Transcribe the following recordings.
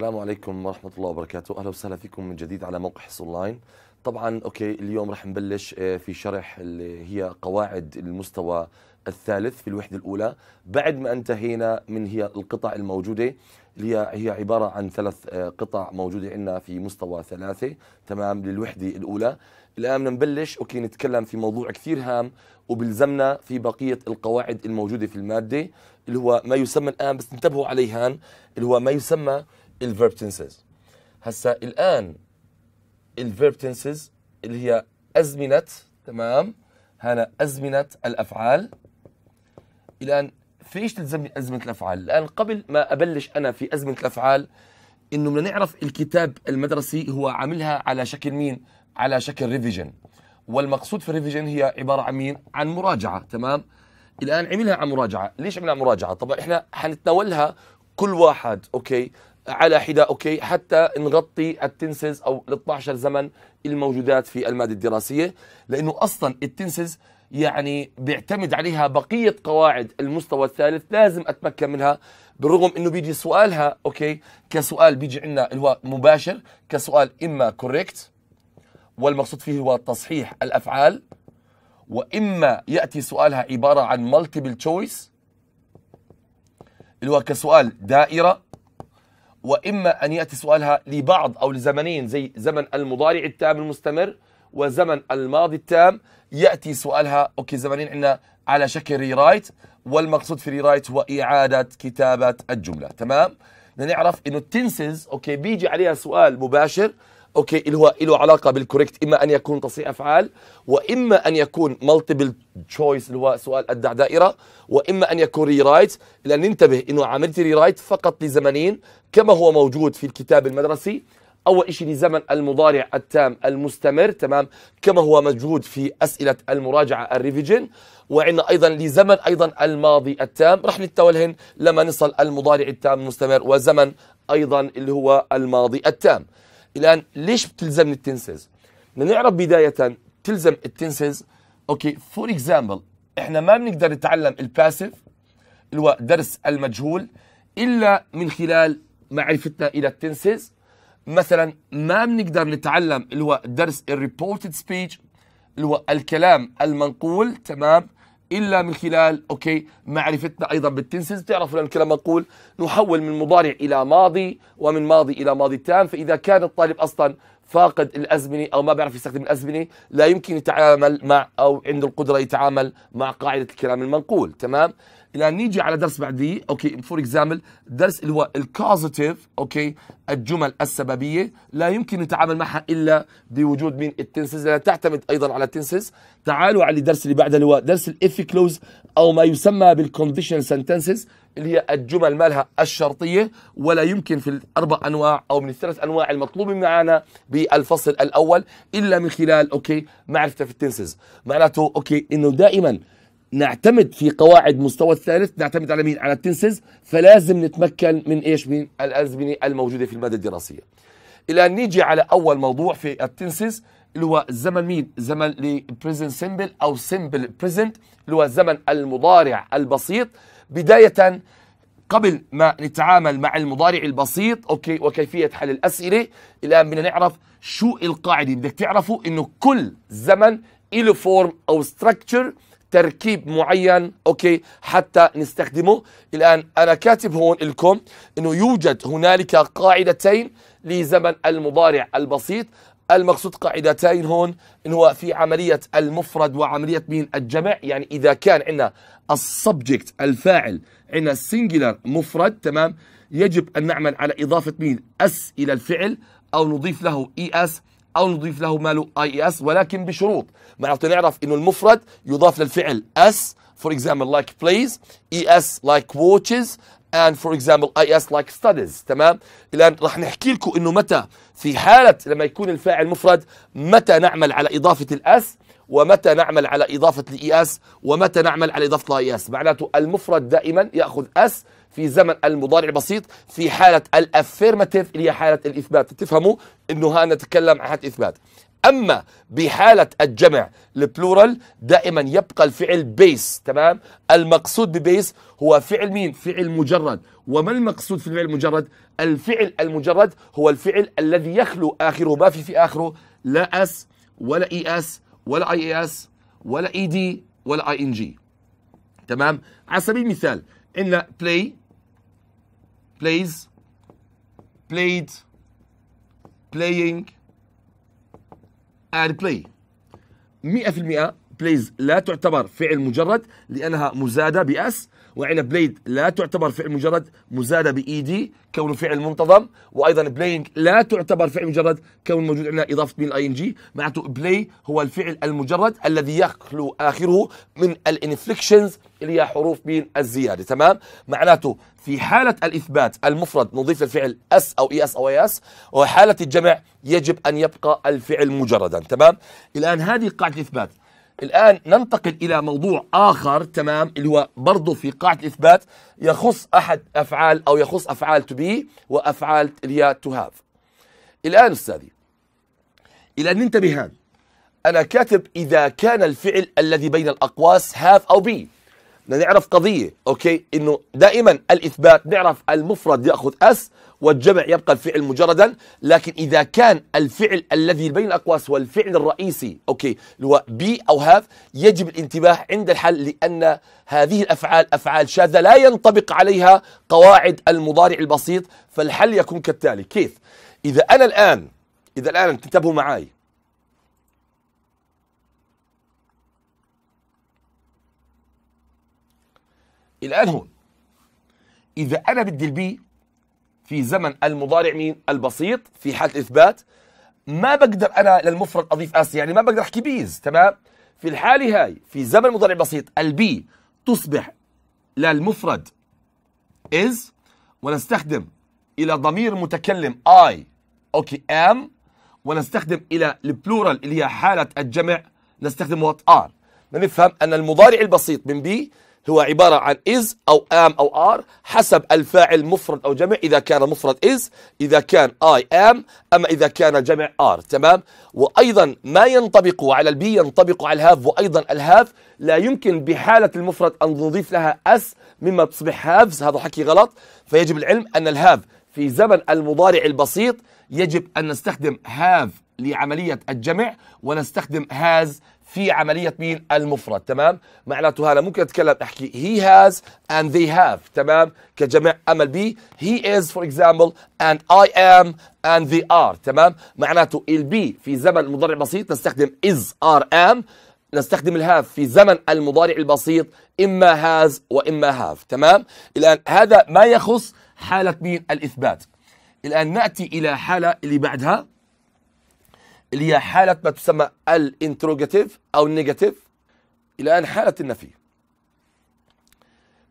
السلام عليكم ورحمة الله وبركاته أهلا وسهلا فيكم من جديد على موقع حص أونلاين طبعا أوكي اليوم رح نبلش آه، في شرح اللي هي قواعد المستوى الثالث في الوحدة الأولى بعد ما انتهينا من هي القطع الموجودة اللي هي عبارة عن ثلاث آه، قطع موجودة عندنا في مستوى ثلاثة تمام للوحدة الأولى الآن نبلش أوكي نتكلم في موضوع كثير هام وبلزمنا في بقية القواعد الموجودة في المادة اللي هو ما يسمى الآن بس انتبهوا هان اللي هو ما يسمى الفيرب تنسز هسا الان الفيرب تنسز اللي هي ازمنه تمام هنا ازمنه الافعال الان في ايش تلزمني ازمنه الافعال الان قبل ما ابلش انا في ازمنه الافعال انه بدنا نعرف الكتاب المدرسي هو عاملها على شكل مين على شكل ريفيجن والمقصود في الريفيجن هي عباره عن مين عن مراجعه تمام الان عملها عن مراجعه ليش عملها عن مراجعه طبعا احنا حنتناولها كل واحد اوكي على حده اوكي حتى نغطي التنسز او ال 12 زمن الموجودات في الماده الدراسيه لانه اصلا التنسز يعني بيعتمد عليها بقيه قواعد المستوى الثالث لازم اتمكن منها بالرغم انه بيجي سؤالها اوكي كسؤال بيجي عندنا اللي هو مباشر كسؤال اما كوريكت والمقصود فيه هو تصحيح الافعال واما ياتي سؤالها عباره عن مالتيبل تشويس اللي هو كسؤال دائره واما ان ياتي سؤالها لبعض او لزمنين زي زمن المضارع التام المستمر وزمن الماضي التام ياتي سؤالها اوكي زمنين عندنا على شكل ريرايت والمقصود في ريرايت هو اعاده كتابه الجمله تمام نعرف انه التنسز اوكي بيجي عليها سؤال مباشر اوكي اللي هو له علاقه بالكوريكت اما ان يكون تصحيح افعال واما ان يكون مالتيبل تشويس اللي هو سؤال ادع دائره واما ان يكون ري رايت لان ننتبه انه عمليه ري رايت فقط لزمنين كما هو موجود في الكتاب المدرسي اول شيء لزمن المضارع التام المستمر تمام كما هو موجود في اسئله المراجعه الريفيجن وعندنا ايضا لزمن ايضا الماضي التام راح نتولهن لما نصل المضارع التام المستمر وزمن ايضا اللي هو الماضي التام الان ليش بتلزمني التنسز بدنا نعرف بدايه تلزم التنسز اوكي فور اكزامبل احنا ما بنقدر نتعلم الباسيف اللي هو درس المجهول الا من خلال معرفتنا الى التنسز مثلا ما بنقدر نتعلم اللي هو درس الريبورتد سبيتش اللي هو الكلام المنقول تمام إلا من خلال أوكي معرفتنا أيضا بالتنسز بتعرفوا لأن الكلام منقول نحول من مضارع إلى ماضي ومن ماضي إلى ماضي تام فإذا كان الطالب أصلا فاقد الأزمنة أو ما بيعرف يستخدم الأزمنة لا يمكن يتعامل مع أو عنده القدرة يتعامل مع قاعدة الكلام المنقول تمام الى نيجي على درس بعديه اوكي فور اكزامبل درس اللي هو الكوزيتيف اوكي الجمل السببيه لا يمكن نتعامل معها الا بوجود من التنسز لانها تعتمد ايضا على التنسز تعالوا على الدرس اللي بعده اللي هو درس الاف كلوز او ما يسمى بالكونديشن سنتنسز اللي هي الجمل مالها الشرطيه ولا يمكن في الاربع انواع او من الثلاث انواع المطلوبه معنا بالفصل الاول الا من خلال اوكي معرفته في التنسز معناته اوكي انه دائما نعتمد في قواعد مستوى الثالث نعتمد على مين على التنسز فلازم نتمكن من ايش من الازمنه الموجوده في الماده الدراسيه الى ان نيجي على اول موضوع في التنسز اللي هو الزمن مين زمن لبريزنت سيمبل او سيمبل بريزنت اللي هو الزمن المضارع البسيط بدايه قبل ما نتعامل مع المضارع البسيط اوكي وكيفيه حل الاسئله الان بدنا نعرف شو القاعده بدك تعرفوا انه كل زمن له فورم او ستراكشر تركيب معين اوكي حتى نستخدمه الان انا كاتب هون لكم انه يوجد هنالك قاعدتين لزمن المضارع البسيط المقصود قاعدتين هون انه هو في عمليه المفرد وعمليه مين الجمع يعني اذا كان عندنا السبجكت الفاعل عندنا سنجلر مفرد تمام يجب ان نعمل على اضافه مين اس الى الفعل او نضيف له اي e اس أو نضيف له ما له أي أس e ولكن بشروط معناته نعرف إنه المفرد يضاف للفعل أس for example like plays اس e like watches and for example IS e like studies تمام الآن راح نحكي لكم إنه متى في حالة لما يكون الفاعل مفرد متى نعمل على إضافة الأس ومتى نعمل على إضافة أس e ومتى نعمل على إضافة أس e معناته المفرد دائما يأخذ أس في زمن المضارع بسيط في حالة الأفيرماتيف اللي هي حالة الإثبات تفهموا أنه ها نتكلم عن حالة إثبات اما بحاله الجمع البلورال دائما يبقى الفعل بيس تمام المقصود ببيس هو فعل مين فعل مجرد وما المقصود في الفعل المجرد الفعل المجرد هو الفعل الذي يخلو اخره ما في في اخره لا اس ولا اي e اس ولا اي اس ولا اي e دي ولا اي ان جي تمام على سبيل المثال ان بلاي plays played playing and play 100% بليز لا تعتبر فعل مجرد لأنها مزادة بأس وعندنا بليد لا تعتبر فعل مجرد مزادة بإي دي كونه فعل منتظم وأيضا بلاينج لا تعتبر فعل مجرد كون موجود عندنا إضافة من الأي إن جي معناته بلاي هو الفعل المجرد الذي يخلو آخره من الانفليكشنز اللي هي حروف بين الزيادة تمام معناته في حالة الإثبات المفرد نضيف الفعل اس أو اي e اس أو اي اس وحالة الجمع يجب أن يبقى الفعل مجردا تمام الآن هذه قاعدة الإثبات الآن ننتقل إلى موضوع آخر تمام اللي هو برضه في قاعدة الإثبات يخص أحد أفعال أو يخص أفعال to be وأفعال اللي هي to have الآن أستاذي إلى أن ننتبه أنا كاتب إذا كان الفعل الذي بين الأقواس have أو be نعرف قضيه اوكي انه دائما الاثبات نعرف المفرد ياخذ اس والجمع يبقى الفعل مجردا لكن اذا كان الفعل الذي بين الاقواس هو الفعل الرئيسي اوكي اللي هو بي او هاف يجب الانتباه عند الحل لان هذه الافعال افعال شاذه لا ينطبق عليها قواعد المضارع البسيط فالحل يكون كالتالي كيف اذا انا الان اذا الان انتبهوا معي الآن هون إذا أنا بدي البي في زمن المضارع مين البسيط في حالة الإثبات ما بقدر أنا للمفرد أضيف أس يعني ما بقدر أحكي بيز تمام في الحالة هاي في زمن مضارع بسيط البي تصبح للمفرد is ونستخدم إلى ضمير متكلم I أوكي أم ونستخدم إلى البلورال اللي هي حالة الجمع نستخدم وات آر نفهم أن المضارع البسيط من بي هو عبارة عن is أو am أو are حسب الفاعل مفرد أو جمع إذا كان مفرد is إذا كان I am أما إذا كان جمع are تمام وأيضا ما ينطبق على البي ينطبق على الهاف وأيضا الهاف لا يمكن بحالة المفرد أن نضيف لها أس مما تصبح هافز هذا حكي غلط فيجب العلم أن الهاف في زمن المضارع البسيط يجب أن نستخدم هاف لعملية الجمع ونستخدم هاز في عمليه مين المفرد تمام معناته هذا ممكن اتكلم احكي هي هاز اند ذي هاف تمام كجمع ام بي هي از فور اكزامبل اند اي ام اند ذي ار تمام معناته البي في زمن مضارع بسيط نستخدم از ار ام نستخدم الهاف في زمن المضارع البسيط اما هاز واما هاف تمام الان هذا ما يخص حاله مين الاثبات الان ناتي الى حاله اللي بعدها اللي هي حالة ما تسمى الانتروجاتيف أو النيجاتيف الآن حالة النفي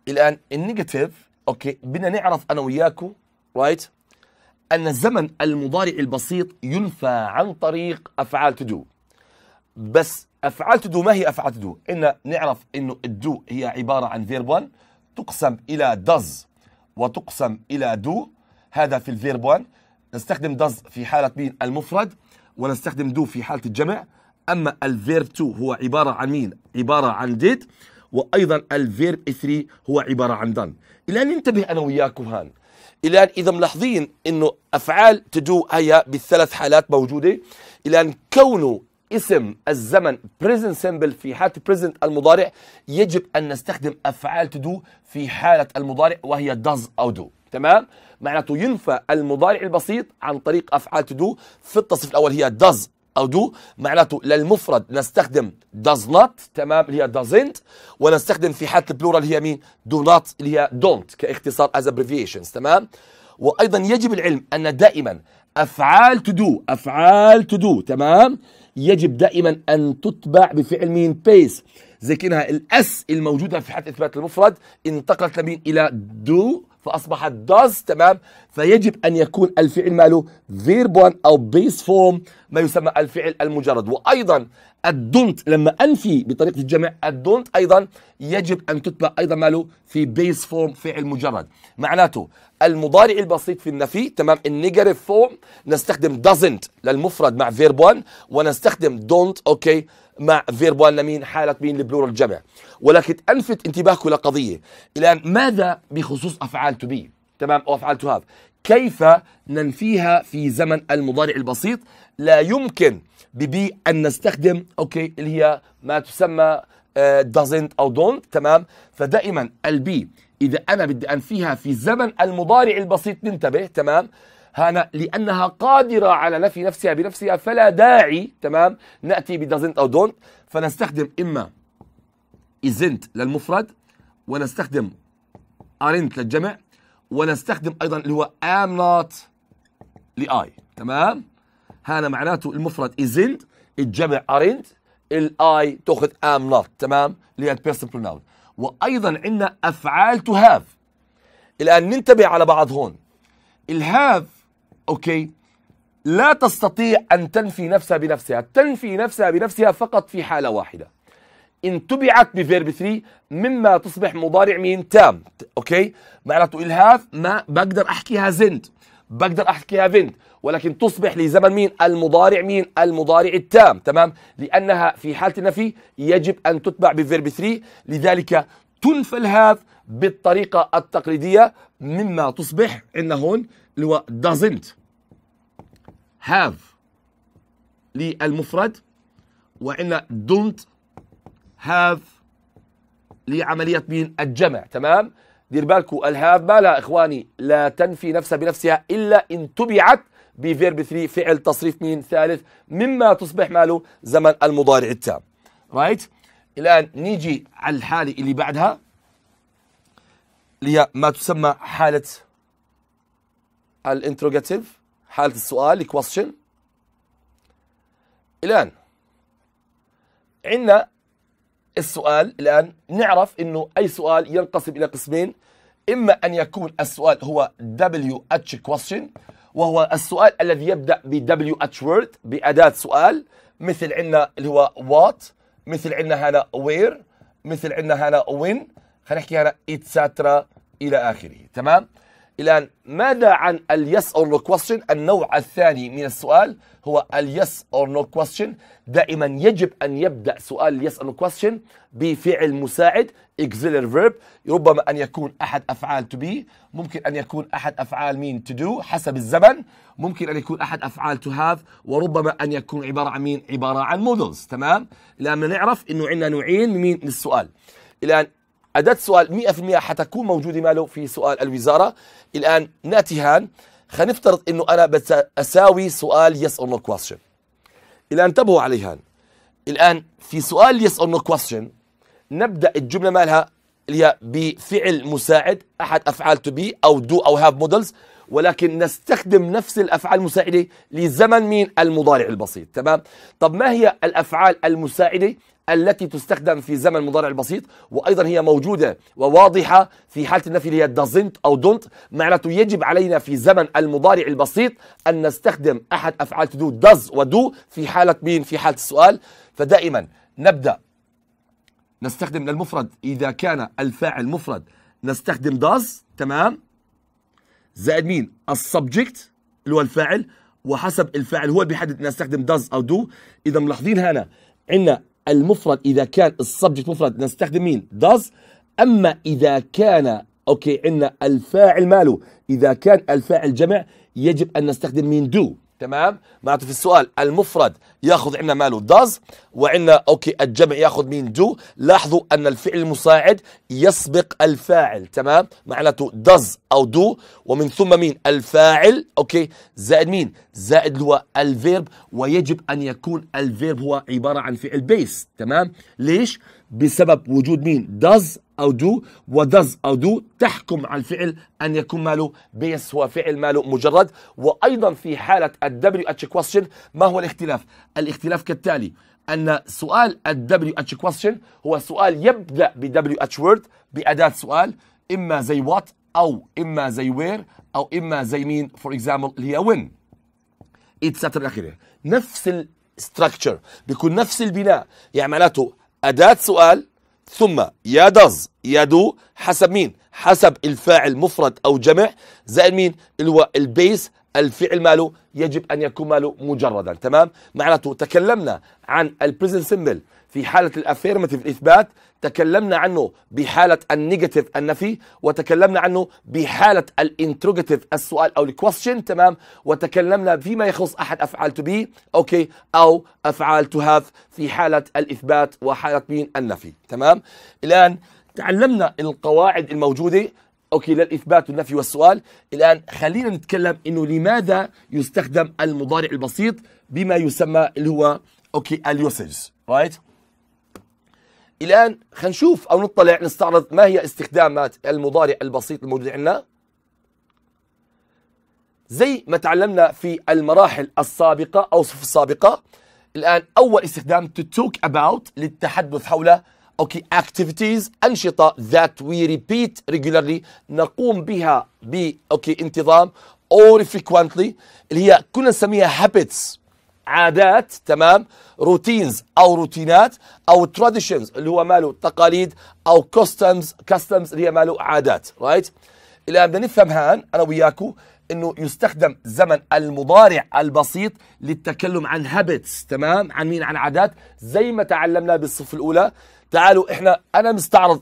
الآن النيجاتيف أوكي بدنا نعرف أنا وياكو رايت أن الزمن المضارع البسيط ينفى عن طريق أفعال تدو بس أفعال تدو ما هي أفعال تدو إن نعرف إنه الدو هي عبارة عن فيرب 1 تقسم إلى دز وتقسم إلى دو هذا في الفيرب 1 نستخدم دز في حالة مين المفرد ونستخدم دو في حالة الجمع أما الفيرب 2 هو عبارة عن مين؟ عبارة عن did وأيضا الفيرب 3 هو عبارة عن done الآن ننتبه أنا وياكم هان الآن إذا ملاحظين أنه أفعال تدو هي بالثلاث حالات موجودة الآن كونه اسم الزمن present simple في حالة present المضارع يجب أن نستخدم أفعال تدو في حالة المضارع وهي does أو do تمام معناته ينفى المضارع البسيط عن طريق افعال تو دو في التصريف الاول هي داز او دو معناته للمفرد نستخدم داز نوت تمام اللي هي دازنت ونستخدم في حاله البلورال هي مين دو نوت اللي هي دونت كاختصار از ابريفيشنز تمام وايضا يجب العلم ان دائما افعال تو دو افعال تو دو تمام يجب دائما ان تتبع بفعل مين بيس زي كانها الاس الموجوده في حاله اثبات المفرد انتقلت لمين الى دو فاصبحت does تمام فيجب ان يكون الفعل ماله فيرب او بيس فورم ما يسمى الفعل المجرد وايضا الدونت لما انفي بطريقه الجمع الدونت ايضا يجب ان تتبع ايضا ماله في بيس فورم فعل مجرد معناته المضارع البسيط في النفي تمام النيجاتيف فورم نستخدم doesn't للمفرد مع فيرب 1 ونستخدم don't اوكي okay مع فيربوال لامين حالة مين البلورال جمع ولكن ألفت انتباهك لقضية الآن ماذا بخصوص أفعال تو بي تمام أو أفعال تو هاف كيف ننفيها في زمن المضارع البسيط لا يمكن ببي أن نستخدم أوكي اللي هي ما تسمى آه، doesn't أو don't تمام فدائما البي إذا أنا بدي أنفيها في زمن المضارع البسيط ننتبه تمام هنا لانها قادره على نفي نفسها بنفسها فلا داعي تمام ناتي ب doesn't او don't فنستخدم اما isn't للمفرد ونستخدم ارنت للجمع ونستخدم ايضا اللي هو ام نوت لاي تمام هذا معناته المفرد isn't الجمع ارنت الاي تاخذ ام نوت تمام اللي هي personal pronoun وايضا عندنا افعال تو هاف الان ننتبه على بعض هون الهاف أوكي لا تستطيع أن تنفي نفسها بنفسها تنفي نفسها بنفسها فقط في حالة واحدة إن تبعت بفيرب 3 مما تصبح مضارع مين تام أوكي معناته إلهاف ما بقدر أحكيها زند بقدر أحكيها فيند ولكن تصبح لزمن مين المضارع مين المضارع التام تمام لأنها في حالة النفي يجب أن تتبع بفيرب 3 لذلك تنفى الهاف بالطريقة التقليدية مما تصبح عندنا هون اللي هو doesn't have للمفرد وعندنا دونت هاف لعملية مين الجمع تمام دير بالكو الهاف مالها إخواني لا تنفي نفسها بنفسها إلا إن تبعت بفيرب 3 فعل تصريف مين ثالث مما تصبح ماله زمن المضارع التام رايت right? الآن نيجي على الحالة اللي بعدها اللي هي ما تسمى حالة الانتروجاتيف حالة السؤال question الآن عندنا السؤال الآن نعرف أنه أي سؤال ينقسم إلى قسمين إما أن يكون السؤال هو WH question وهو السؤال الذي يبدأ ب WH word بأداة سؤال مثل عندنا اللي هو what مثل عندنا هنا where مثل عندنا هنا when خلينا نحكي هنا etc إلى آخره تمام؟ الآن ماذا عن اليس أور نو كويستشن النوع الثاني من السؤال هو اليس أور نو كويستشن دائما يجب أن يبدأ سؤال اليس أور نو كويستشن بفعل مساعد اكزيلر فيرب ربما أن يكون أحد أفعال تو بي ممكن أن يكون أحد أفعال مين تو دو حسب الزمن ممكن أن يكون أحد أفعال تو هاف وربما أن يكون عبارة عن مين عبارة عن مودلز تمام الآن نعرف أنه عندنا نوعين من السؤال الآن أداة سؤال 100% حتكون موجودة ماله في سؤال الوزارة الآن ناتي هان خلينا نفترض أنه أنا بس أساوي سؤال يس أو نو كويستشن الآن انتبهوا عليها الآن في سؤال يس أو نو كويستشن نبدأ الجملة مالها اللي هي بفعل مساعد أحد أفعال تو بي أو دو أو هاف مودلز ولكن نستخدم نفس الافعال المساعده لزمن مين المضارع البسيط تمام طب ما هي الافعال المساعده التي تستخدم في زمن المضارع البسيط وايضا هي موجوده وواضحه في حاله النفي اللي هي دازنت او دونت معناته يجب علينا في زمن المضارع البسيط ان نستخدم احد افعال تو دو داز ودو في حاله مين في حاله السؤال فدائما نبدا نستخدم للمفرد اذا كان الفاعل مفرد نستخدم داز تمام زائد مين السبجكت اللي هو الفاعل وحسب الفاعل هو اللي بيحدد نستخدم داز او دو اذا ملاحظين هنا عندنا المفرد اذا كان السبجكت مفرد نستخدم مين داز اما اذا كان اوكي عندنا الفاعل ماله اذا كان الفاعل جمع يجب ان نستخدم مين دو تمام معناته في السؤال المفرد ياخذ عندنا ماله داز وعندنا اوكي الجمع ياخذ مين دو لاحظوا ان الفعل المساعد يسبق الفاعل تمام معناته داز او دو ومن ثم مين الفاعل اوكي زائد مين زائد هو الفيرب ويجب ان يكون الفيرب هو عباره عن فعل بيس تمام ليش بسبب وجود مين داز أو دو ودز أو دو تحكم على الفعل أن يكون ماله بيس هو فعل ماله مجرد وأيضا في حالة الدبليو اتش كويستشن ما هو الاختلاف؟ الاختلاف كالتالي أن سؤال الدبليو اتش كويستشن هو سؤال يبدأ بدبليو اتش وورد بأداة سؤال إما زي وات أو إما زي وير أو إما زي مين فور إكزامبل اللي هي وين etc. الأخيرة نفس الستراكشر بيكون نفس البناء يعني معناته أداة سؤال ثم يا يدو حسب مين حسب الفاعل مفرد او جمع زائد مين اللي هو البيس الفعل ماله يجب ان يكون ماله مجردا تمام معناته تكلمنا عن البريزنت سيمبل في حالة الأفيرمتيف الإثبات تكلمنا عنه بحالة النيجاتيف النفي وتكلمنا عنه بحالة الانتروجاتيف السؤال أو الكويستشن تمام وتكلمنا فيما يخص أحد أفعال تو بي أوكي أو أفعال تو هاف في حالة الإثبات وحالة مين النفي تمام الآن تعلمنا القواعد الموجودة اوكي للاثبات والنفي والسؤال الان خلينا نتكلم انه لماذا يستخدم المضارع البسيط بما يسمى اللي هو اوكي اليوسج رايت right? الآن خلينا نشوف أو نطلع نستعرض ما هي استخدامات المضارع البسيط الموجود عندنا زي ما تعلمنا في المراحل السابقة أو الصف السابقة الآن أول استخدام to talk about للتحدث حول اوكي اكتيفيتيز انشطه ذات وي ريبيت ريجولارلي نقوم بها ب اوكي انتظام اور فريكوينتلي اللي هي كنا نسميها هابتس عادات تمام روتينز او روتينات او تراديشنز اللي هو ماله تقاليد او كوستمز كاستمز اللي هي ماله عادات رايت الان بدنا نفهم هان انا وياكو انه يستخدم زمن المضارع البسيط للتكلم عن هابتس تمام عن مين عن عادات زي ما تعلمنا بالصف الاولى تعالوا احنا انا مستعرض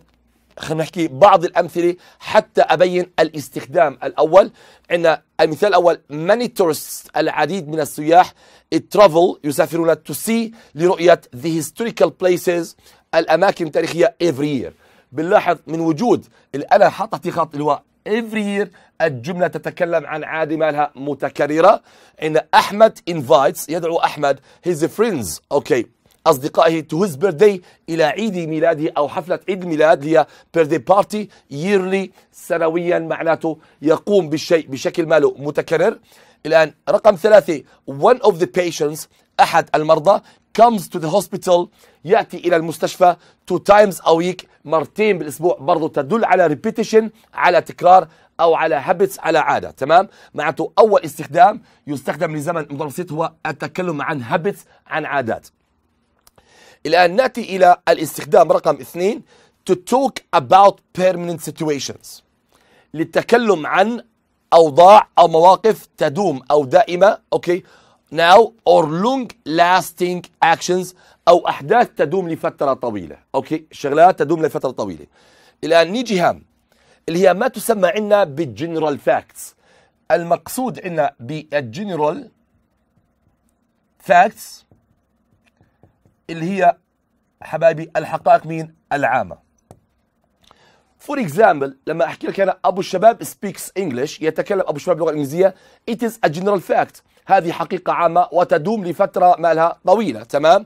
خلينا نحكي بعض الأمثلة حتى أبين الاستخدام الأول عندنا المثال الأول many tourists العديد من السياح travel يسافرون to see لرؤية the historical places الأماكن التاريخية every year بنلاحظ من وجود الأنا في خط اللي هو every year الجملة تتكلم عن عادة مالها متكررة إن أحمد invites يدعو أحمد his friends أوكي okay. أصدقائه to his birthday إلى عيد ميلاده أو حفلة عيد الميلاد هي birthday party yearly سنويا معناته يقوم بالشيء بشكل ماله متكرر الآن رقم ثلاثة one of the patients أحد المرضى comes to the hospital يأتي إلى المستشفى two times a week مرتين بالأسبوع برضو تدل على repetition على تكرار أو على habits على عادة تمام معناته أول استخدام يستخدم لزمن بسيط هو التكلم عن habits عن عادات الآن نأتي إلى الاستخدام رقم اثنين to talk about permanent situations للتكلم عن أوضاع أو مواقف تدوم أو دائمة أوكي now or long lasting actions أو أحداث تدوم لفترة طويلة أوكي شغلات تدوم لفترة طويلة الآن نيجي هام اللي هي ما تسمى عندنا بالجنرال فاكتس المقصود عندنا بالجنرال فاكتس اللي هي حبايبي الحقائق مين العامه فور اكزامبل لما احكي لك انا ابو الشباب سبيكس انجلش يتكلم ابو الشباب اللغه الانجليزيه ات از ا جنرال فاكت هذه حقيقه عامه وتدوم لفتره ما لها طويله تمام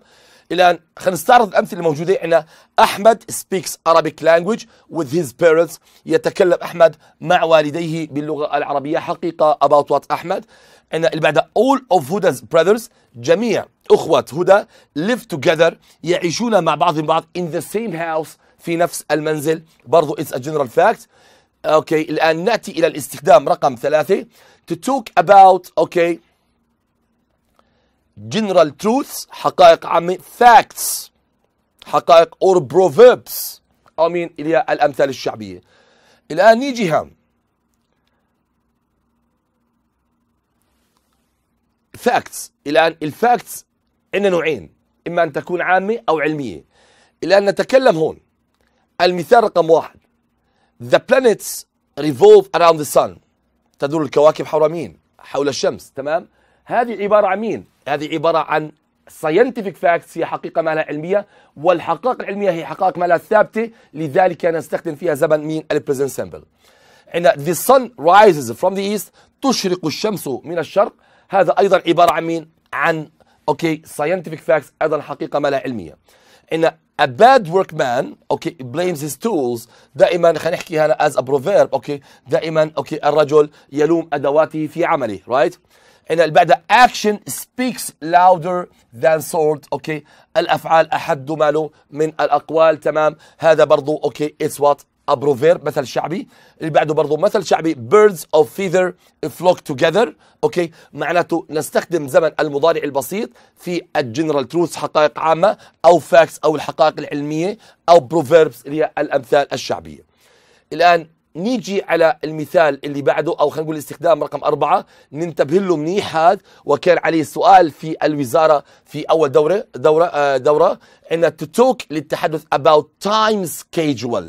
الان خلينا نستعرض الامثله الموجوده عندنا احمد سبيكس ارابيك لانجويج وذ هيز بيرنتس يتكلم احمد مع والديه باللغه العربيه حقيقه اباوت وات احمد ان بعدها all of Huda's brothers جميع اخوة هدى live together يعيشون مع بعضهم بعض in the same house في نفس المنزل برضو it's a general fact اوكي الان ناتي الى الاستخدام رقم ثلاثة to talk about اوكي general truths حقائق عامة facts حقائق or proverbs او مين اللي هي الامثال الشعبية الان نيجي هم الفاكتس الان الفاكتس عندنا نوعين اما ان تكون عامه او علميه الان نتكلم هون المثال رقم واحد The planets revolve around the sun تدور الكواكب حول مين؟ حول الشمس تمام؟ هذه عبارة عن مين؟ هذه عبارة عن scientific facts هي حقيقة ما لها علمية والحقائق العلمية هي حقائق ما لها ثابتة لذلك نستخدم فيها زمن مين؟ البريزنت سمبل عندنا the sun rises from the east تشرق الشمس من الشرق هذا ايضا عباره عن مين عن اوكي ساينتفك فاكس ايضا حقيقه ما لا علميه ان a bad workman اوكي blames his tools دائما خلينا نحكي هنا as a proverb اوكي دائما اوكي الرجل يلوم ادواته في عمله right ان بعد action speaks louder than sword اوكي الافعال احد ماله من الاقوال تمام هذا برضو اوكي it's what بروفيرب مثل شعبي اللي بعده برضه مثل شعبي birds of feather flock together اوكي معناته نستخدم زمن المضارع البسيط في الجنرال تروث حقائق عامه او فاكس او الحقائق العلميه او بروفيربس اللي هي الامثال الشعبيه الان نيجي على المثال اللي بعده او خلينا نقول الاستخدام رقم أربعة ننتبه له منيح هذا وكان عليه سؤال في الوزارة في أول دورة دورة آه، دورة عندنا تو توك للتحدث about time schedule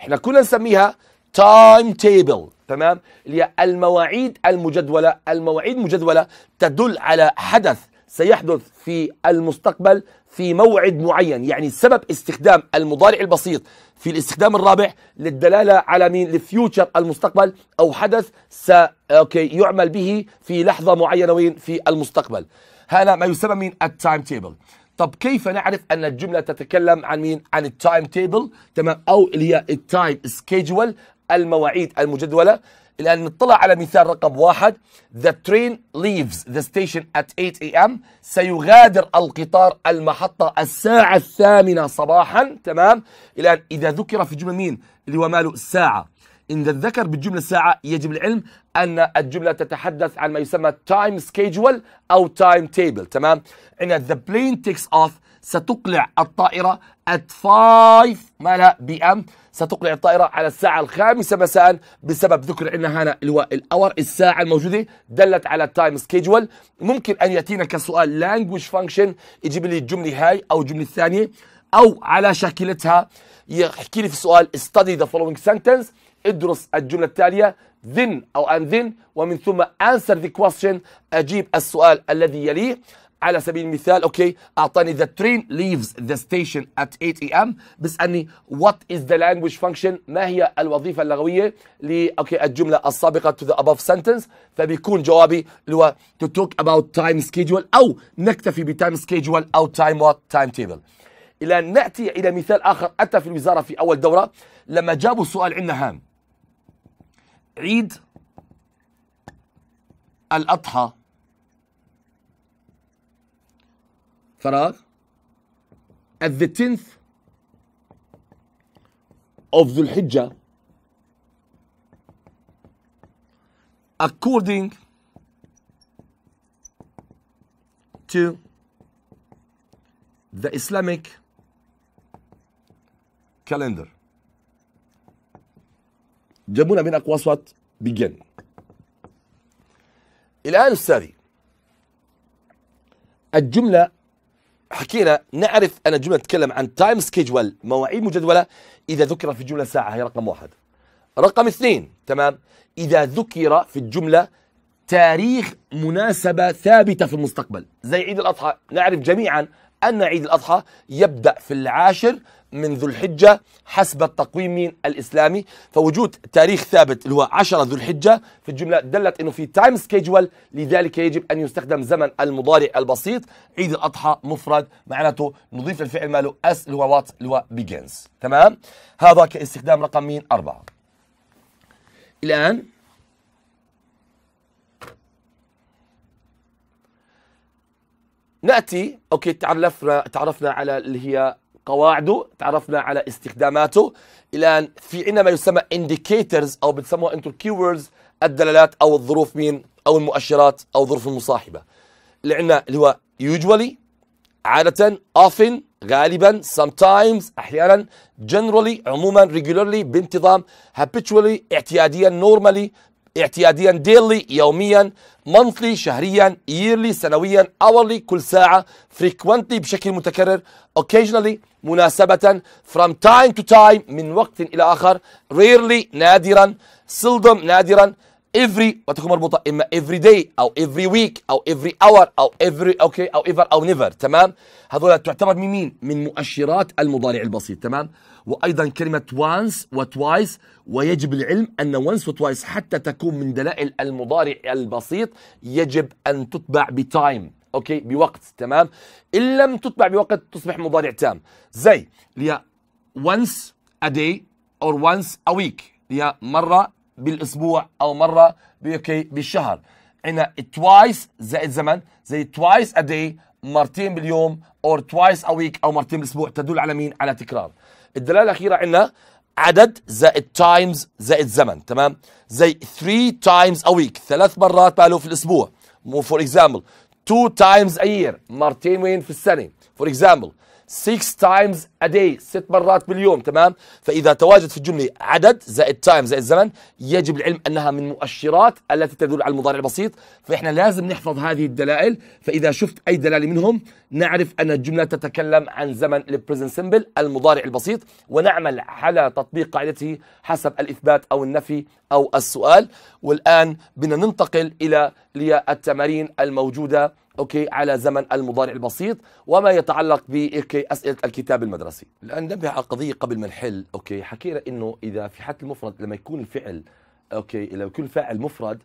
احنا كنا نسميها تايم تيبل تمام اللي هي المواعيد المجدولة المواعيد المجدولة تدل على حدث سيحدث في المستقبل في موعد معين يعني سبب استخدام المضارع البسيط في الاستخدام الرابع للدلالة على مين لفيوتشر المستقبل أو حدث س أوكي يعمل به في لحظة معينة وين في المستقبل هذا ما يسمى من التايم تيبل طب كيف نعرف ان الجمله تتكلم عن مين عن التايم تيبل تمام او اللي هي التايم سكيدجول المواعيد المجدوله الان نطلع على مثال رقم واحد the train leaves the station at 8 a.m. سيغادر القطار المحطة الساعة الثامنة صباحا تمام الان اذا ذكر في جملة مين اللي هو ماله الساعة إن ذكر بالجملة الساعه يجب العلم أن الجملة تتحدث عن ما يسمى تايم سكيجول أو تايم تيبل تمام عندنا the plane takes off ستقلع الطائرة at 5 مالا بي ام ستقلع الطائرة على الساعة الخامسة مساء بسبب ذكر عندنا هنا الأور الساعة الموجودة دلت على التايم سكيجول ممكن أن يأتينا كسؤال language function يجيب لي الجملة هاي أو الجملة الثانية أو على شاكلتها يحكي لي في السؤال study the following sentence ادرس الجملة التالية then أو and then ومن ثم answer the question أجيب السؤال الذي يليه على سبيل المثال اوكي اعطاني the train leaves the station at 8 am بيسالني what is the language function ما هي الوظيفه اللغويه ل اوكي الجمله السابقه to the above sentence فبيكون جوابي اللي هو to talk about time schedule او نكتفي ب time schedule او time what time table الى ان ناتي الى مثال اخر اتى في الوزاره في اول دوره لما جابوا سؤال عندنا هام عيد الأضحى فراغ at the 10th of Dhul Hijjah according to the Islamic calendar جابونا من اقوى اصوات الان استاذي الجمله حكينا نعرف ان الجمله تتكلم عن تايم سكيجول مواعيد مجدوله اذا ذكر في الجمله ساعه هي رقم واحد رقم اثنين تمام اذا ذكر في الجمله تاريخ مناسبه ثابته في المستقبل زي عيد الاضحى نعرف جميعا ان عيد الاضحى يبدا في العاشر من ذو الحجة حسب التقويم الإسلامي فوجود تاريخ ثابت اللي هو 10 ذو الحجة في الجملة دلت أنه في تايم سكيجول لذلك يجب أن يستخدم زمن المضارع البسيط عيد الأضحى مفرد معناته نضيف الفعل ماله أس اللي هو وات اللي هو بيجنز تمام هذا كاستخدام رقم مين أربعة الآن ناتي اوكي تعرفنا تعرفنا على اللي هي قواعده تعرفنا على استخداماته الى في عندنا ما يسمى indicators او بتسموها انتو كيوردز الدلالات او الظروف مين او المؤشرات او الظروف المصاحبه اللي عندنا اللي هو usually عاده often غالبا sometimes احيانا generally عموما regularly بانتظام habitually اعتياديا normally اعتياديا ديلي يوميا مونثلي شهريا ييرلي سنويا اورلي كل ساعه فريكوينتلي بشكل متكرر اوكيجنالي مناسبه from time to time من وقت الى اخر rarely نادرا سلدم نادرا every وتكون مربوطه اما every day او every week او every hour او every اوكي او ever او never تمام هذول تعتبر من مين من مؤشرات المضارع البسيط تمام وايضا كلمه و وتوايس ويجب العلم ان و وتوايس حتى تكون من دلائل المضارع البسيط يجب ان تتبع بتايم اوكي بوقت تمام ان لم تتبع بوقت تصبح مضارع تام زي اللي هي once a day or once a week هي مره بالاسبوع او مره اوكي بالشهر عندنا توايس زائد زمن زي توايس ا داي مرتين باليوم اور توايس ا ويك او مرتين بالاسبوع تدل على مين على تكرار الدلاله الاخيره عندنا عدد زائد تايمز زائد زمن تمام زي 3 تايمز ا ويك ثلاث مرات ماله في الاسبوع فور اكزامبل 2 تايمز ا يير مرتين وين في السنه فور اكزامبل 6 تايمز ا داي ست مرات باليوم تمام فاذا تواجد في الجمله عدد زائد تايم زائد زمن يجب العلم انها من مؤشرات التي تدل على المضارع البسيط فاحنا لازم نحفظ هذه الدلائل فاذا شفت اي دلاله منهم نعرف ان الجمله تتكلم عن زمن البريزنت سمبل المضارع البسيط ونعمل على تطبيق قاعدته حسب الاثبات او النفي او السؤال والان بدنا ننتقل الى للتمارين الموجودة أوكي على زمن المضارع البسيط وما يتعلق بأسئلة الكتاب المدرسي الان ننبه على قضية قبل ما نحل أوكي حكينا أنه إذا في حالة المفرد لما يكون الفعل أوكي لما يكون الفاعل مفرد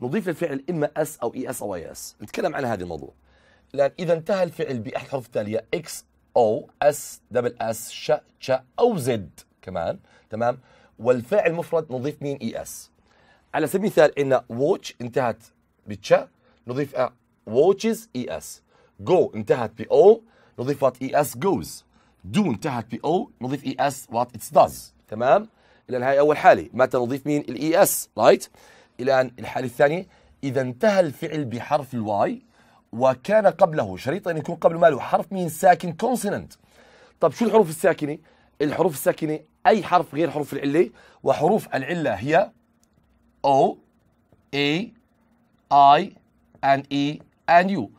نضيف للفعل إما أس أو إي أس أو أي أس نتكلم عن هذا الموضوع لأن إذا انتهى الفعل بأحد الحروف التالية إكس أو أس دبل أس شا شا أو زد كمان تمام والفاعل مفرد نضيف مين إي أس على سبيل المثال ان ووتش انتهت بتشا نضيف واتشز اي اس جو انتهت ب او نضيف وات اي اس جوز دو انتهت ب او نضيف اس وات اتس داز تمام إلى هاي أول حالة متى نضيف مين الاي e اس رايت الآن الحالة الثانية إذا انتهى الفعل بحرف الواي وكان قبله شريط أن يكون قبل ماله حرف مين ساكن كونسوننت طب شو الحروف الساكنة الحروف الساكنة أي حرف غير حروف العلة وحروف العلة هي او اي اي and اي e and يو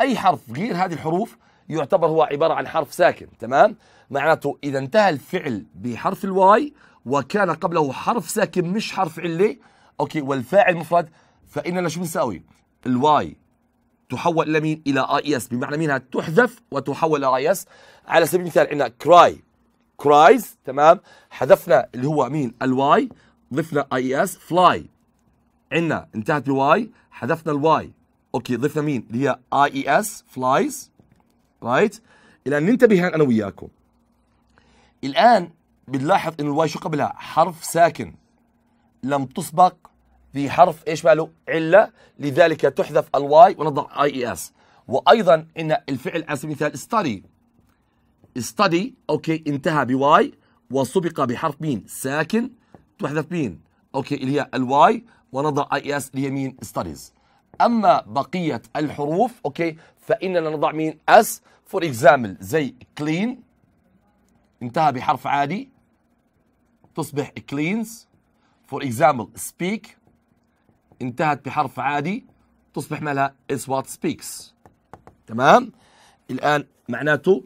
اي حرف غير هذه الحروف يعتبر هو عباره عن حرف ساكن تمام معناته اذا انتهى الفعل بحرف الواي وكان قبله حرف ساكن مش حرف عله اوكي والفاعل مفرد فاننا شو بنساوي الواي تحول الى مين الى اي اس بمعنى منها تحذف وتحول الى اي اس على سبيل المثال عندنا كراي كرايز تمام حذفنا اللي هو مين الواي ضفنا اي اس فلاي عندنا انتهت بواي حذفنا الواي اوكي ضفنا مين اللي هي اي اي اس فلايز رايت الان ننتبه ننتبه انا وياكم الان بنلاحظ ان الواي شو قبلها حرف ساكن لم تسبق في حرف ايش ماله عله لذلك تحذف الواي ونضع اي اي اس وايضا ان الفعل على سبيل المثال ستدي ستدي اوكي انتهى بواي وسبق بحرف مين ساكن تحذف مين اوكي اللي هي الواي ونضع اي اس ليمين ستاديز اما بقيه الحروف اوكي فاننا نضع مين اس فور اكزامبل زي كلين انتهى بحرف عادي تصبح كلينز فور اكزامبل سبيك انتهت بحرف عادي تصبح مالها is what speaks تمام الآن معناته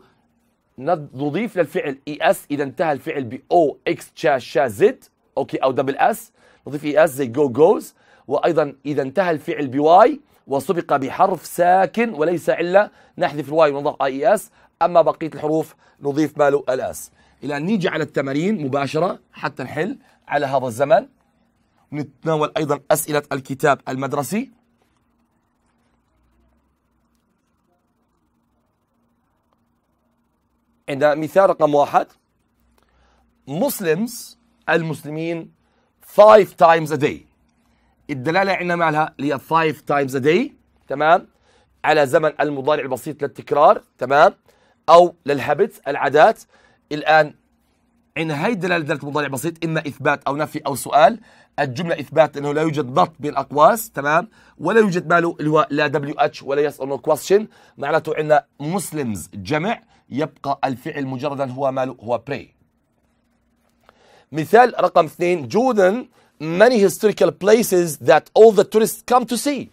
نضيف للفعل اي e اس إذا انتهى الفعل ب او اكس شا شا زد أوكي أو دبل اس نضيف اس زي جو جوز وايضا اذا انتهى الفعل بواي وسبق بحرف ساكن وليس الا نحذف الواي ونضع اي اس اما بقيه الحروف نضيف ماله الاس الى ان نيجي على التمارين مباشره حتى نحل على هذا الزمن نتناول ايضا اسئله الكتاب المدرسي عند مثال رقم واحد مسلمز المسلمين five times a day الدلالة عندنا مالها اللي هي five times a day تمام على زمن المضارع البسيط للتكرار تمام أو للهابت العادات الآن إن هي الدلالة دلالة مضارع بسيط إما إثبات أو نفي أو سؤال الجملة إثبات أنه لا يوجد ضبط بين الأقواس تمام ولا يوجد ماله اللي هو لا دبليو اتش ولا يس نو كويستشن معناته عندنا مسلمز جمع يبقى الفعل مجردا هو ماله هو pray مثال رقم اثنين جودن many historical places that all the tourists come to see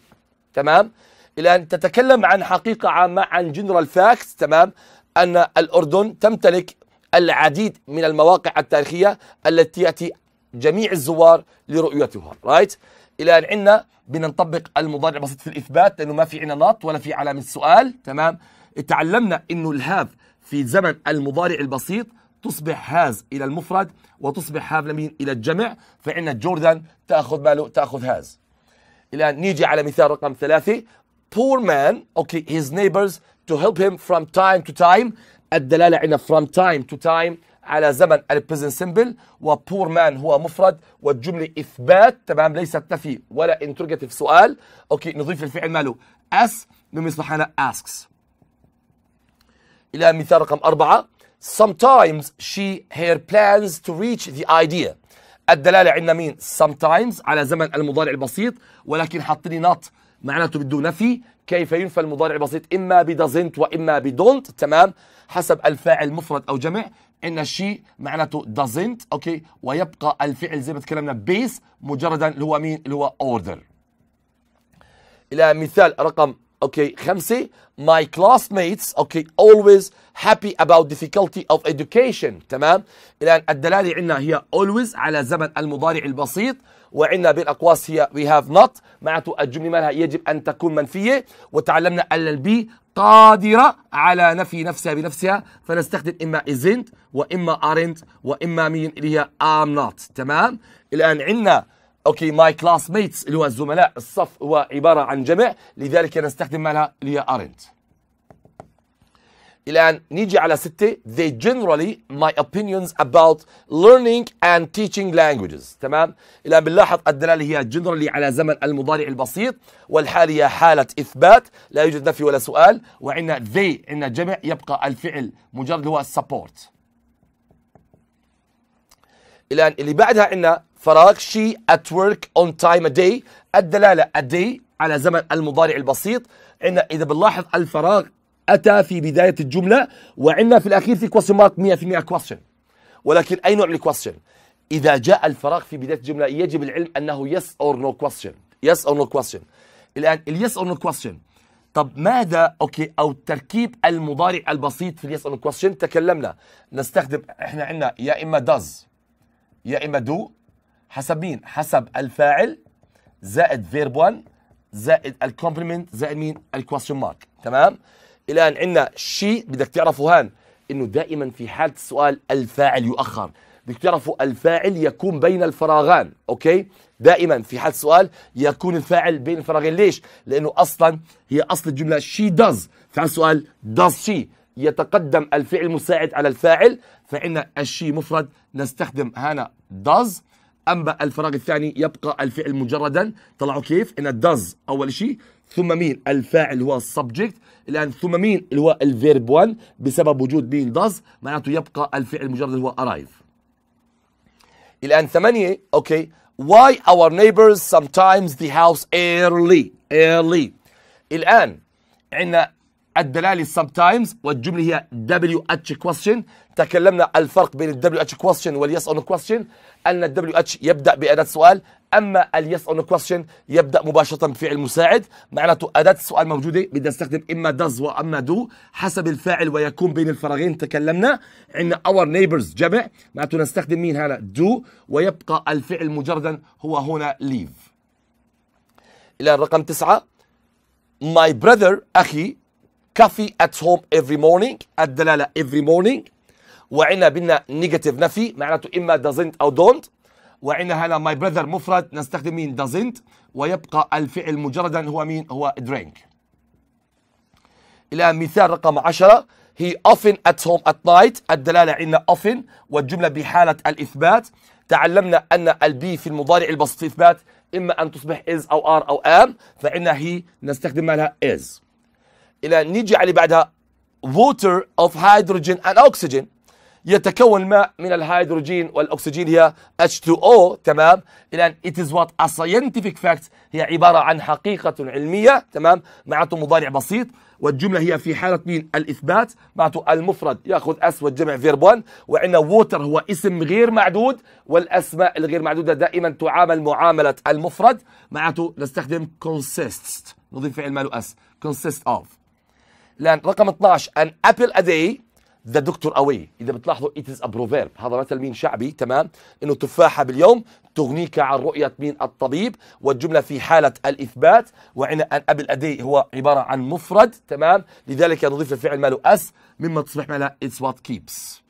تمام إلى أن تتكلم عن حقيقة عامة عن جنرال فاكتس تمام أن الأردن تمتلك العديد من المواقع التاريخية التي يأتي جميع الزوار لرؤيتها رايت إلى أن عندنا بنطبق المضارع البسيط في الإثبات لأنه ما في عندنا نط ولا في علامة سؤال تمام تعلمنا أنه الهاف في زمن المضارع البسيط تصبح هاز إلى المفرد وتصبح هاف لمين إلى الجمع فإن جوردان تأخذ ماله تأخذ هاز الآن نيجي على مثال رقم ثلاثة poor man okay his neighbors to help him from time to time الدلالة عندنا from time to time على زمن ال simple و poor man هو مفرد والجملة إثبات تمام ليست نفي ولا interrogative سؤال أوكي نضيف الفعل ماله أس مما asks إلى مثال رقم أربعة Sometimes she her plans to reach the idea الدلالة عندنا مين sometimes على زمن المضارع البسيط ولكن حاطيني not معناته بده نفي كيف ينفى المضارع البسيط إما ب doesn't وإما ب don't تمام حسب الفاعل مفرد أو جمع إن الشيء معناته doesn't أوكي ويبقى الفعل زي ما تكلمنا بيس مجردا اللي هو مين اللي هو order إلى مثال رقم Okay, خمسة my classmates okay always happy about difficulty of education تمام الآن الدلالة عندنا هي always على زمن المضارع البسيط وعندنا بين اقواس هي we have not معناته الجملة مالها يجب أن تكون منفية وتعلمنا أن البي قادرة على نفي نفسها بنفسها فنستخدم إما isn't وإما aren't وإما مين اللي هي am not تمام الآن عندنا اوكي ماي كلاس ميتس اللي هو الزملاء الصف هو عباره عن جمع لذلك نستخدم مالها اللي هي ارنت الان نيجي على ستة they generally my opinions about learning and teaching languages تمام الان بنلاحظ الدلاله هي generally على زمن المضارع البسيط والحاليه حاله اثبات لا يوجد نفي ولا سؤال وعندنا they عندنا جمع يبقى الفعل مجرد هو support الان اللي بعدها عندنا فراغ شي at work on time a day الدلالة a day على زمن المضارع البسيط عندنا إذا بنلاحظ الفراغ أتى في بداية الجملة وعندنا في الأخير في question mark 100% question ولكن أي نوع من question إذا جاء الفراغ في بداية الجملة يجب العلم أنه yes or no question yes or no question الآن اليس or no question طب ماذا اوكي او تركيب المضارع البسيط في اليس اور كويشن تكلمنا نستخدم احنا عندنا يا اما داز يا اما دو حسب مين حسب الفاعل زائد فيرب 1 زائد الكومبلمنت زائد مين الكويستشن مارك تمام الان عندنا شيء بدك تعرفه هان انه دائما في حاله السؤال الفاعل يؤخر بدك تعرفوا الفاعل يكون بين الفراغان اوكي دائما في حال سؤال يكون الفاعل بين الفراغين ليش لانه اصلا هي اصل الجمله شي داز في حال سؤال داز شي يتقدم الفعل المساعد على الفاعل فان الشي مفرد نستخدم هنا داز اما الفراغ الثاني يبقى الفعل مجردا طلعوا كيف ان does اول شيء ثم مين الفاعل هو subject الان ثم مين اللي هو الفيرب 1 بسبب وجود مين does معناته يبقى الفعل مجرد هو arrive الان ثمانية اوكي why our neighbors sometimes the house early early الان عندنا الدلالة sometimes والجملة هي دبليو اتش كويستشن تكلمنا الفرق بين الدبليو اتش كويستشن واليس اون كويستشن أن الدبليو اتش يبدأ بأداة سؤال أما اليس اون كويستشن يبدأ مباشرة بفعل مساعد معناته أداة السؤال موجودة بدنا نستخدم إما داز وأما دو حسب الفاعل ويكون بين الفراغين تكلمنا عندنا اور نيبرز جمع معناته نستخدم مين هنا دو ويبقى الفعل مجردا هو هنا ليف إلى الرقم تسعة my brother أخي coffee at home every morning الدلالة every morning وعنا بنا نيجاتيف نفي معناته إما doesn't أو don't وعنا هنا ماي براذر مفرد نستخدم مين doesn't ويبقى الفعل مجردا هو مين هو drink إلى مثال رقم 10 هي often at home at night الدلالة عندنا often والجملة بحالة الإثبات تعلمنا أن البي في المضارع البسيط إثبات إما أن تصبح is أو ار أو ام فعندنا هي نستخدم لها is الى نيجي على بعدها ووتر اوف هيدروجين اند اوكسجين يتكون الماء من الهيدروجين والاكسجين هي H2O تمام الان it is what a scientific fact هي عباره عن حقيقه علميه تمام معناته مضارع بسيط والجمله هي في حاله مين الاثبات معناته المفرد ياخذ اس والجمع فيرب 1 وعندنا ووتر هو اسم غير معدود والاسماء الغير معدوده دائما تعامل معامله المفرد معناته نستخدم consists نضيف فعل ما له اس consist of لان رقم 12 ان ابل ا داي ذا دكتور اوي اذا بتلاحظوا ات از بروفيرب هذا مثل مين شعبي تمام انه تفاحه باليوم تغنيك عن رؤيه مين الطبيب والجمله في حاله الاثبات وعنا ان قبل ادي هو عباره عن مفرد تمام لذلك نضيف الفعل ماله اس مما تصبح مالها اتس وات كيبس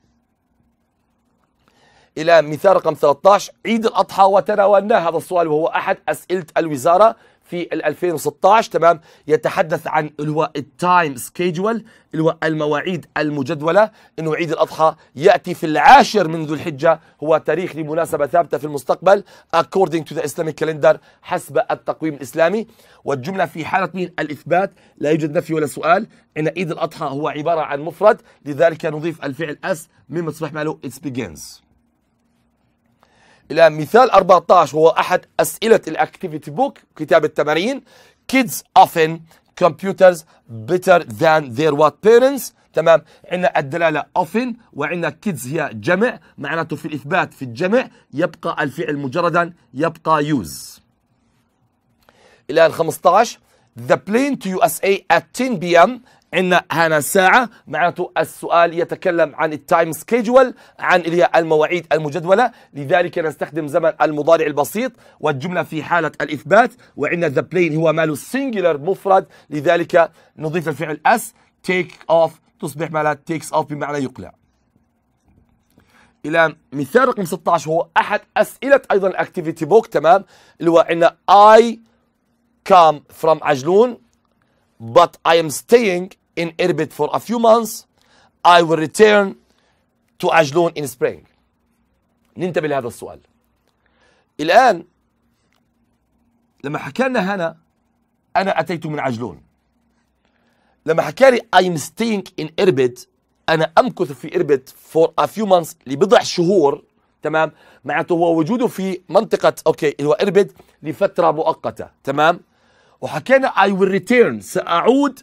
الى مثال رقم 13 عيد الاضحى وتناولناه هذا السؤال وهو احد اسئله الوزاره في 2016 تمام يتحدث عن اللي هو التايم سكيدجول اللي هو المواعيد المجدوله انه عيد الاضحى ياتي في العاشر من ذو الحجه هو تاريخ لمناسبه ثابته في المستقبل according to the Islamic calendar حسب التقويم الاسلامي والجمله في حاله من الاثبات لا يوجد نفي ولا سؤال ان عيد الاضحى هو عباره عن مفرد لذلك نضيف الفعل اس مما تصبح ماله it begins الى مثال 14 وهو احد اسئله الاكتيفيتي بوك كتاب التمارين kids often computers better than their what parents تمام عندنا الدلاله often وعندنا kids هي جمع معناته في الاثبات في الجمع يبقى الفعل مجردا يبقى use الان 15 The plane to USA at 10 p.m. عندنا هنا ساعة معناته السؤال يتكلم عن التايم سكيجول عن اللي هي المواعيد المجدولة لذلك نستخدم زمن المضارع البسيط والجملة في حالة الإثبات وعندنا ذا بلين هو ماله سنجلر مفرد لذلك نضيف الفعل اس تيك اوف تصبح ماله تيكس اوف بمعنى يقلع الى مثال رقم 16 هو احد اسئله ايضا الاكتيفيتي بوك تمام اللي هو عندنا اي كام فروم عجلون but I am staying in Erbil for a few months I will return to Ajlun in spring ننتبه لهذا السؤال الآن لما حكى لنا هنا أنا أتيت من عجلون لما حكى لي I'm staying in Irbid أنا أمكث في إربد for a few months لبضع شهور تمام معناته هو وجوده في منطقة أوكي اللي هو إربد لفترة مؤقتة تمام وحكينا I will return سأعود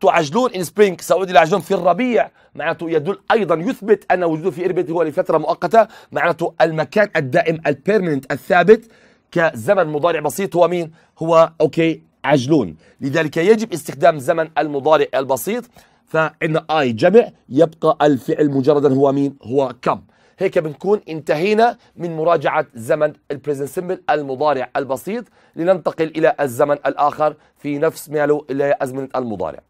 تعجلون ان سبرينج سعودي العجلون في الربيع معناته يدل ايضا يثبت ان وجوده في اربد هو لفتره مؤقته معناته المكان الدائم البيرمننت الثابت كزمن مضارع بسيط هو مين هو اوكي عجلون لذلك يجب استخدام زمن المضارع البسيط فان اي جمع يبقى الفعل مجردا هو مين هو كم هيك بنكون انتهينا من مراجعة زمن البريزنت سيمبل المضارع البسيط لننتقل إلى الزمن الآخر في نفس ماله اللي هي أزمنة المضارع